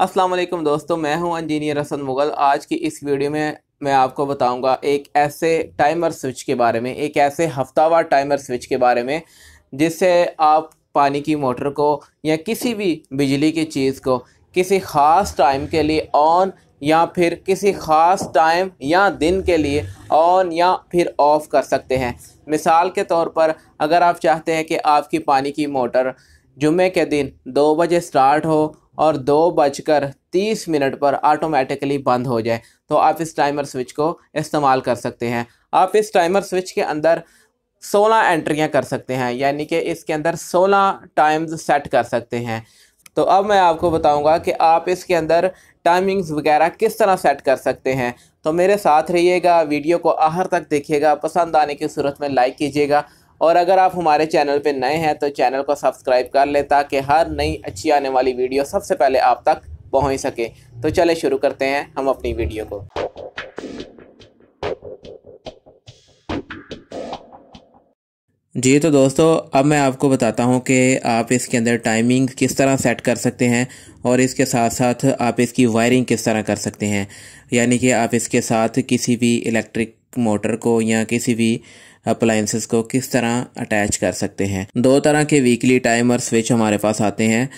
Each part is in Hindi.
अस्सलाम वालेकुम दोस्तों मैं हूं इंजीनियर हसन मुगल आज की इस वीडियो में मैं आपको बताऊंगा एक ऐसे टाइमर स्विच के बारे में एक ऐसे हफ्तावार टाइमर स्विच के बारे में जिससे आप पानी की मोटर को या किसी भी बिजली की चीज़ को किसी ख़ास टाइम के लिए ऑन या फिर किसी ख़ास टाइम या दिन के लिए ऑन या फिर ऑफ़ कर सकते हैं मिसाल के तौर पर अगर आप चाहते हैं कि आपकी पानी की मोटर जुमे के दिन दो बजे स्टार्ट हो और दो बजकर तीस मिनट पर ऑटोमेटिकली बंद हो जाए तो आप इस टाइमर स्विच को इस्तेमाल कर सकते हैं आप इस टाइमर स्विच के अंदर सोलह एंट्रियां कर सकते हैं यानी कि इसके अंदर सोलह टाइम्स सेट कर सकते हैं तो अब मैं आपको बताऊंगा कि आप इसके अंदर टाइमिंग्स वगैरह किस तरह सेट कर सकते हैं तो मेरे साथ रहिएगा वीडियो को आखिर तक देखिएगा पसंद आने की सूरत में लाइक कीजिएगा और अगर आप हमारे चैनल पर नए हैं तो चैनल को सब्सक्राइब कर लें ताकि हर नई अच्छी आने वाली वीडियो सबसे पहले आप तक पहुँच सके तो चले शुरू करते हैं हम अपनी वीडियो को जी तो दोस्तों अब मैं आपको बताता हूं कि आप इसके अंदर टाइमिंग किस तरह सेट कर सकते हैं और इसके साथ साथ आप इसकी वायरिंग किस तरह कर सकते हैं यानी कि आप इसके साथ किसी भी इलेक्ट्रिक मोटर को या किसी भी अप्लाइंसेस को किस तरह अटैच कर सकते हैं दो तरह के वीकली टाइमर स्विच हमारे पास आते हैं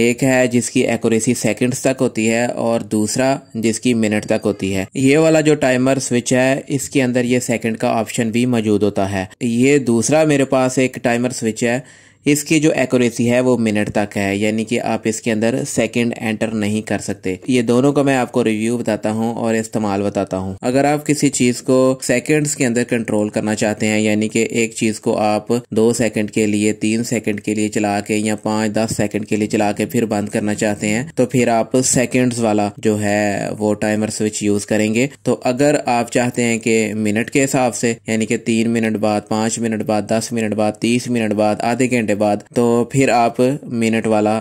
एक है जिसकी एक्यूरेसी सेकंड्स तक होती है और दूसरा जिसकी मिनट तक होती है ये वाला जो टाइमर स्विच है इसके अंदर ये सेकंड का ऑप्शन भी मौजूद होता है ये दूसरा मेरे पास एक टाइमर स्विच है इसकी जो एक्यूरेसी है वो मिनट तक है यानी कि आप इसके अंदर सेकंड एंटर नहीं कर सकते ये दोनों का मैं आपको रिव्यू बताता हूँ और इस्तेमाल बताता हूँ अगर आप किसी चीज को सेकंड्स के अंदर कंट्रोल करना चाहते हैं यानी कि एक चीज को आप दो सेकंड के लिए तीन सेकंड के लिए चला के या पांच दस सेकंड के लिए चला के फिर बंद करना चाहते हैं तो फिर आप सेकेंड्स वाला जो है वो टाइमर स्विच यूज करेंगे तो अगर आप चाहते हैं कि मिनट के हिसाब से यानी कि तीन मिनट बाद पांच मिनट बाद दस मिनट बाद तीस मिनट बाद आधे घंटे घंटे बाद तो फिर आप मिनट वाला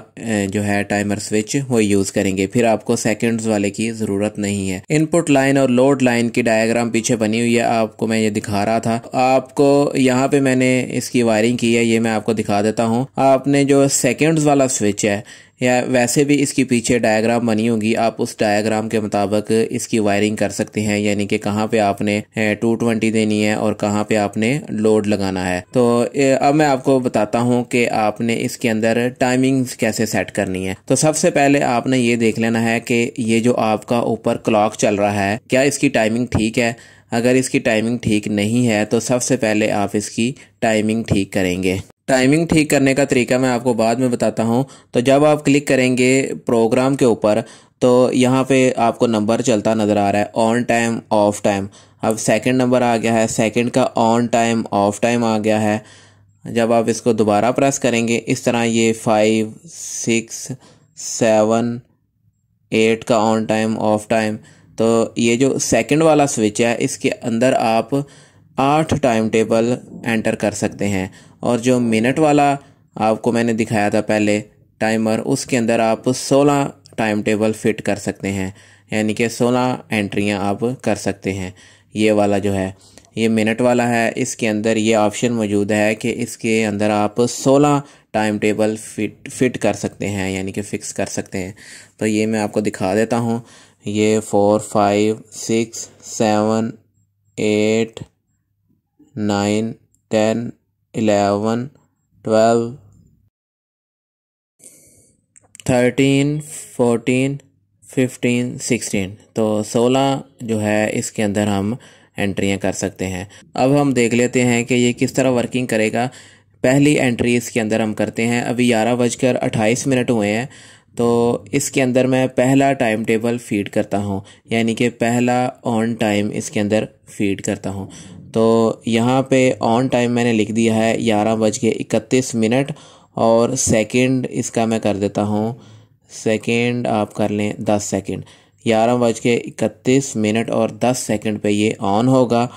जो है टाइमर स्विच वो यूज करेंगे फिर आपको सेकंड्स वाले की जरूरत नहीं है इनपुट लाइन और लोड लाइन की डायग्राम पीछे बनी हुई है आपको मैं ये दिखा रहा था आपको यहाँ पे मैंने इसकी वायरिंग की है ये मैं आपको दिखा देता हूँ आपने जो सेकेंड्स वाला स्विच है या वैसे भी इसके पीछे डायग्राम बनी होगी आप उस डायग्राम के मुताबिक इसकी वायरिंग कर सकते हैं यानी कि कहाँ पे आपने टू ट्वेंटी देनी है और कहाँ पे आपने लोड लगाना है तो अब मैं आपको बताता हूँ कि आपने इसके अंदर टाइमिंग्स कैसे सेट करनी है तो सबसे पहले आपने ये देख लेना है कि ये जो आपका ऊपर क्लॉक चल रहा है क्या इसकी टाइमिंग ठीक है अगर इसकी टाइमिंग ठीक नहीं है तो सबसे पहले आप इसकी टाइमिंग ठीक करेंगे टाइमिंग ठीक करने का तरीका मैं आपको बाद में बताता हूँ तो जब आप क्लिक करेंगे प्रोग्राम के ऊपर तो यहाँ पे आपको नंबर चलता नज़र आ रहा है ऑन टाइम ऑफ टाइम अब सेकंड नंबर आ गया है सेकंड का ऑन टाइम ऑफ टाइम आ गया है जब आप इसको दोबारा प्रेस करेंगे इस तरह ये फाइव सिक्स सेवन एट का ऑन टाइम ऑफ टाइम तो ये जो सेकंड वाला स्विच है इसके अंदर आप आठ टाइम टेबल एंटर कर सकते हैं और जो मिनट वाला आपको मैंने दिखाया था पहले टाइमर उसके अंदर आप 16 टाइम टेबल फिट कर सकते हैं यानी कि 16 एंट्रियां आप कर सकते हैं ये वाला जो है ये मिनट वाला है इसके अंदर ये ऑप्शन मौजूद है कि इसके अंदर आप 16 टाइम टेबल फिट फिट कर सकते हैं यानी कि फ़िक्स कर सकते हैं तो ये मैं आपको दिखा देता हूँ ये four five six seven eight nine ten eleven twelve thirteen fourteen fifteen sixteen तो सोलह जो है इसके अंदर हम एंट्रियाँ कर सकते हैं अब हम देख लेते हैं कि ये किस तरह वर्किंग करेगा पहली एंट्री इसके अंदर हम करते हैं अभी ग्यारह बजकर अट्ठाईस मिनट हुए हैं तो इसके अंदर मैं पहला टाइम टेबल फीड करता हूँ यानी कि पहला ऑन टाइम इसके अंदर फीड करता हूँ तो यहाँ पे ऑन टाइम मैंने लिख दिया है ग्यारह बज के इकतीस मिनट और सेकंड इसका मैं कर देता हूँ सेकंड आप कर लें दस सेकंड ग्यारह बज के इकतीस मिनट और दस सेकंड पे ये ऑन होगा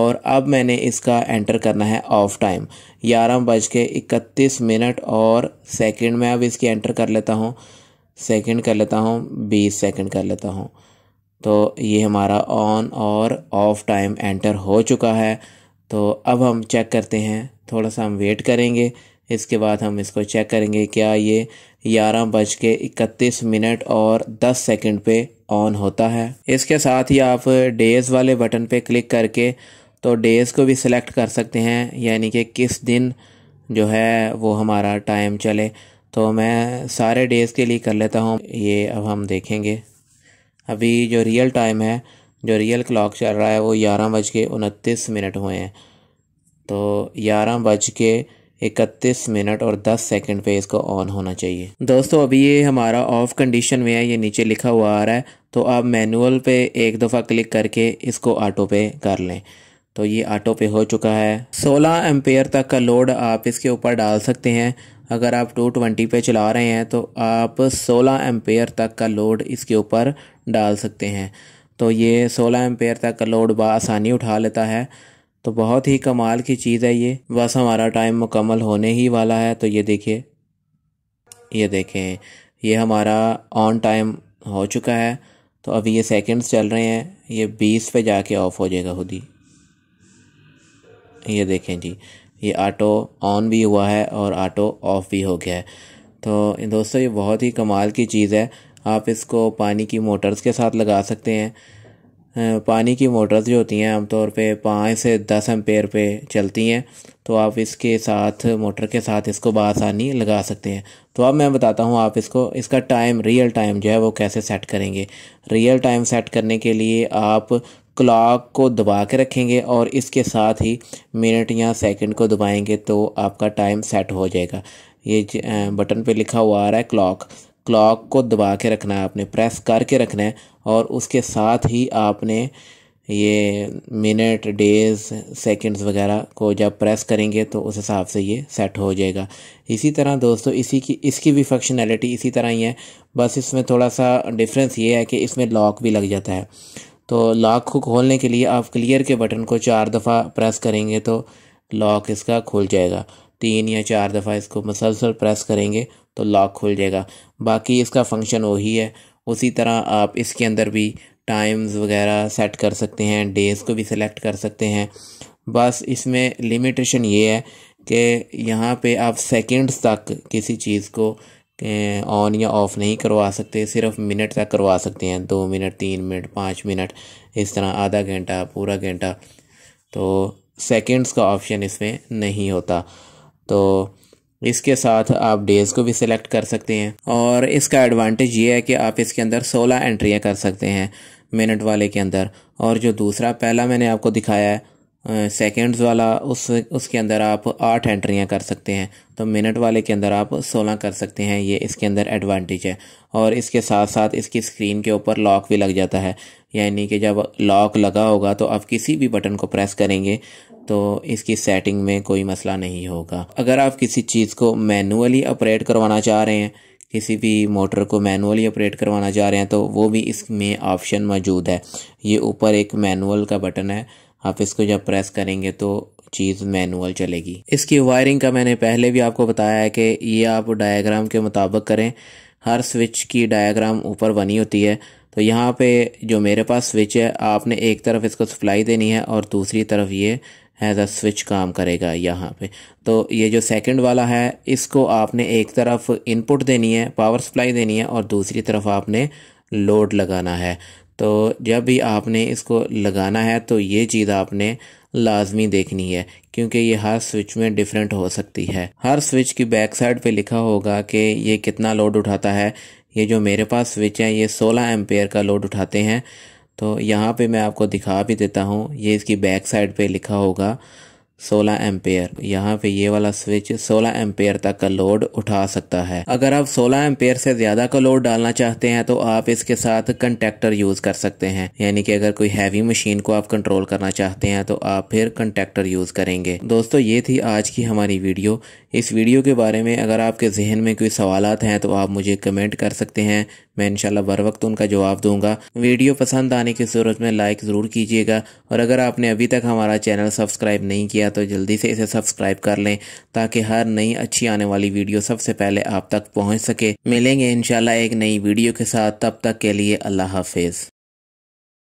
और अब मैंने इसका एंटर करना है ऑफ टाइम ग्यारह बज के इकतीस मिनट और सेकंड में अब इसकी एंटर कर लेता हूँ सेकंड कर लेता हूँ बीस सेकंड कर लेता हूँ तो ये हमारा ऑन और ऑफ टाइम एंटर हो चुका है तो अब हम चेक करते हैं थोड़ा सा हम वेट करेंगे इसके बाद हम इसको चेक करेंगे क्या ये ग्यारह बज के इकतीस मिनट और दस सेकंड पे ऑन होता है इसके साथ ही आप डेज़ वाले बटन पे क्लिक करके तो डेज़ को भी सिलेक्ट कर सकते हैं यानी कि किस दिन जो है वो हमारा टाइम चले तो मैं सारे डेज़ के लिए कर लेता हूँ ये अब हम देखेंगे अभी जो रियल टाइम है जो रियल क्लॉक चल रहा है वो ग्यारह बज के उनतीस मिनट हुए हैं तो ग्यारह बज के इकतीस मिनट और दस सेकंड पे इसको ऑन होना चाहिए दोस्तों अभी ये हमारा ऑफ कंडीशन में है ये नीचे लिखा हुआ आ रहा है तो आप मैनुअल पे एक दफ़ा क्लिक करके इसको ऑटो पे कर लें तो ये ऑटो पे हो चुका है 16 एम्पेयर तक का लोड आप इसके ऊपर डाल सकते हैं अगर आप 220 पे चला रहे हैं तो आप 16 एम्पेयर तक का लोड इसके ऊपर डाल सकते हैं तो ये 16 एम्पेयर तक का लोड बसानी उठा लेता है तो बहुत ही कमाल की चीज़ है ये बस हमारा टाइम मुकम्मल होने ही वाला है तो ये देखिए ये देखें ये हमारा ऑन टाइम हो चुका है तो अभी ये सेकंड्स चल रहे हैं ये 20 पे जाके ऑफ हो जाएगा खुद ही ये देखें जी ये ऑटो ऑन भी हुआ है और ऑटो ऑफ भी हो गया है तो दोस्तों ये बहुत ही कमाल की चीज़ है आप इसको पानी की मोटर्स के साथ लगा सकते हैं पानी की मोटर्स जो होती हैं आमतौर पे पाँच से दस एम्पेयर पे चलती हैं तो आप इसके साथ मोटर के साथ इसको बसानी लगा सकते हैं तो अब मैं बताता हूँ आप इसको इसका टाइम रियल टाइम जो है वो कैसे सेट करेंगे रियल टाइम सेट करने के लिए आप क्लॉक को दबा के रखेंगे और इसके साथ ही मिनट या सेकंड को दबाएंगे तो आपका टाइम सेट हो जाएगा ये बटन पे लिखा हुआ आ रहा है क्लॉक क्लॉक को दबा के रखना है आपने प्रेस करके रखना है और उसके साथ ही आपने ये मिनट डेज सेकंड्स वगैरह को जब प्रेस करेंगे तो उस हिसाब से ये सेट हो जाएगा इसी तरह दोस्तों इसी की इसकी भी फंक्शनैलिटी इसी तरह ही है बस इसमें थोड़ा सा डिफरेंस ये है कि इसमें लॉक भी लग जाता है तो लॉक को खोलने के लिए आप क्लियर के बटन को चार दफ़ा प्रेस करेंगे तो लॉक इसका खुल जाएगा तीन या चार दफ़ा इसको मसलसल प्रेस करेंगे तो लॉक खुल जाएगा बाकी इसका फंक्शन वही है उसी तरह आप इसके अंदर भी टाइम्स वगैरह सेट कर सकते हैं डेज़ को भी सिलेक्ट कर सकते हैं बस इसमें लिमिटेशन ये है कि यहाँ पे आप सेकंड्स तक किसी चीज़ को ऑन या ऑफ़ नहीं करवा सकते सिर्फ मिनट तक करवा सकते हैं दो मिनट तीन मिनट पाँच मिनट इस तरह आधा घंटा पूरा घंटा तो सेकेंड्स का ऑप्शन इसमें नहीं होता तो इसके साथ आप डेज़ को भी सिलेक्ट कर सकते हैं और इसका एडवांटेज ये है कि आप इसके अंदर सोलह एंट्रियाँ कर सकते हैं मिनट वाले के अंदर और जो दूसरा पहला मैंने आपको दिखाया है सेकेंड्स वाला उस उसके अंदर आप आठ एंट्रियाँ कर सकते हैं तो मिनट वाले के अंदर आप सोलह कर सकते हैं ये इसके अंदर एडवांटेज है और इसके साथ साथ इसकी स्क्रीन के ऊपर लॉक भी लग जाता है यानी कि जब लॉक लगा होगा तो आप किसी भी बटन को प्रेस करेंगे तो इसकी सेटिंग में कोई मसला नहीं होगा अगर आप किसी चीज़ को मैनुअली ऑपरेट करवाना चाह रहे हैं किसी भी मोटर को मैनुअली ऑपरेट करवाना चाह रहे हैं तो वो भी इसमें ऑप्शन मौजूद है ये ऊपर एक मैनुअल का बटन है आप इसको जब प्रेस करेंगे तो चीज़ मैनुअल चलेगी इसकी वायरिंग का मैंने पहले भी आपको बताया है कि ये आप डायग्राम के मुताबिक करें हर स्विच की डायग्राम ऊपर बनी होती है तो यहाँ पे जो मेरे पास स्विच है आपने एक तरफ इसको सप्लाई देनी है और दूसरी तरफ ये एज अ स्विच काम करेगा यहाँ पे तो ये जो सेकंड वाला है इसको आपने एक तरफ इनपुट देनी है पावर सप्लाई देनी है और दूसरी तरफ आपने लोड लगाना है तो जब भी आपने इसको लगाना है तो ये चीज़ आपने लाजमी देखनी है क्योंकि ये हर स्विच में डिफरेंट हो सकती है हर स्विच की बैक साइड पे लिखा होगा कि ये कितना लोड उठाता है ये जो मेरे पास स्विच है ये 16 एम्पेयर का लोड उठाते हैं तो यहाँ पे मैं आपको दिखा भी देता हूँ ये इसकी बैक साइड पे लिखा होगा सोलह एम्पेयर यहाँ पे ये वाला स्विच सोलह एम्पेयर तक का लोड उठा सकता है अगर आप सोलह एम्पेयर से ज़्यादा का लोड डालना चाहते हैं तो आप इसके साथ कंटेक्टर यूज़ कर सकते हैं यानी कि अगर कोई हैवी मशीन को आप कंट्रोल करना चाहते हैं तो आप फिर कंटेक्टर यूज़ करेंगे दोस्तों ये थी आज की हमारी वीडियो इस वीडियो के बारे में अगर आपके जहन में कोई सवाल हैं तो आप मुझे कमेंट कर सकते हैं मैं इनशाला बर वक्त उनका जवाब दूंगा वीडियो पसंद आने की सूरत में लाइक ज़रूर कीजिएगा और अगर आपने अभी तक हमारा चैनल सब्सक्राइब नहीं किया गया तो जल्दी से इसे सब्सक्राइब कर लें ताकि हर नई अच्छी आने वाली वीडियो सबसे पहले आप तक पहुँच सके मिलेंगे इंशाल्लाह एक नई वीडियो के साथ तब तक के लिए अल्लाह हाफिज़